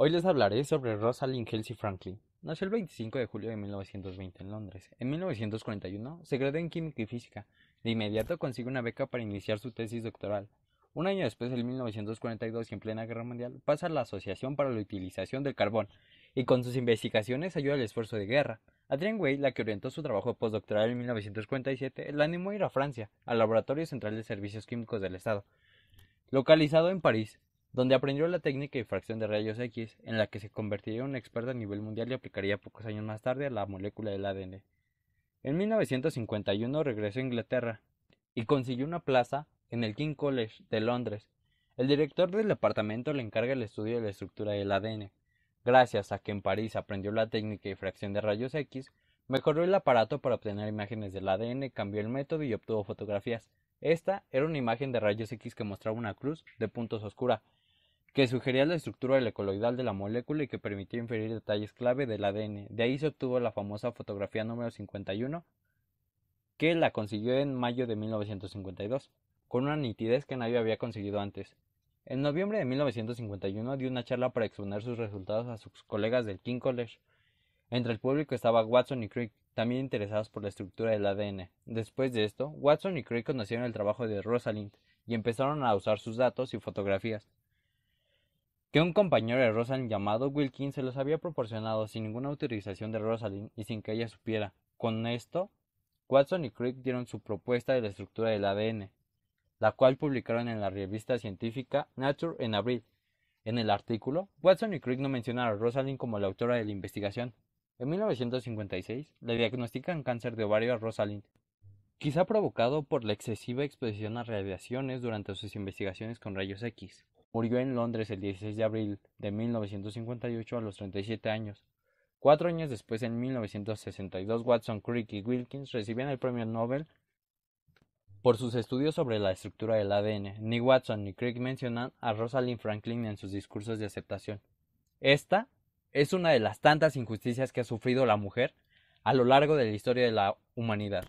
Hoy les hablaré sobre Rosalind Kelsey Franklin. Nació el 25 de julio de 1920 en Londres. En 1941 se graduó en Química y Física. De inmediato consigue una beca para iniciar su tesis doctoral. Un año después, en 1942 en plena Guerra Mundial, pasa a la Asociación para la Utilización del Carbón y con sus investigaciones ayuda al esfuerzo de guerra. Adrienne Way, la que orientó su trabajo postdoctoral en 1947, la animó a ir a Francia, al Laboratorio Central de Servicios Químicos del Estado, localizado en París donde aprendió la técnica de fracción de rayos X, en la que se convertiría en un experto a nivel mundial y aplicaría pocos años más tarde a la molécula del ADN. En 1951 regresó a Inglaterra y consiguió una plaza en el King College de Londres. El director del departamento le encarga el estudio de la estructura del ADN. Gracias a que en París aprendió la técnica de fracción de rayos X, mejoró el aparato para obtener imágenes del ADN, cambió el método y obtuvo fotografías. Esta era una imagen de rayos X que mostraba una cruz de puntos oscura, que sugería la estructura helicoidal de la molécula y que permitió inferir detalles clave del ADN. De ahí se obtuvo la famosa fotografía número 51, que la consiguió en mayo de 1952, con una nitidez que nadie había conseguido antes. En noviembre de 1951 dio una charla para exponer sus resultados a sus colegas del King College. Entre el público estaba Watson y Crick, también interesados por la estructura del ADN. Después de esto, Watson y Crick conocieron el trabajo de Rosalind y empezaron a usar sus datos y fotografías un compañero de Rosalind llamado Wilkins se los había proporcionado sin ninguna autorización de Rosalind y sin que ella supiera. Con esto, Watson y Crick dieron su propuesta de la estructura del ADN, la cual publicaron en la revista científica Nature en abril. En el artículo, Watson y Crick no mencionan a Rosalind como la autora de la investigación. En 1956 le diagnostican cáncer de ovario a Rosalind, quizá provocado por la excesiva exposición a radiaciones durante sus investigaciones con rayos X. Murió en Londres el 16 de abril de 1958 a los 37 años. Cuatro años después, en 1962, Watson, Crick y Wilkins recibían el premio Nobel por sus estudios sobre la estructura del ADN. Ni Watson ni Crick mencionan a Rosalind Franklin en sus discursos de aceptación. Esta es una de las tantas injusticias que ha sufrido la mujer a lo largo de la historia de la humanidad.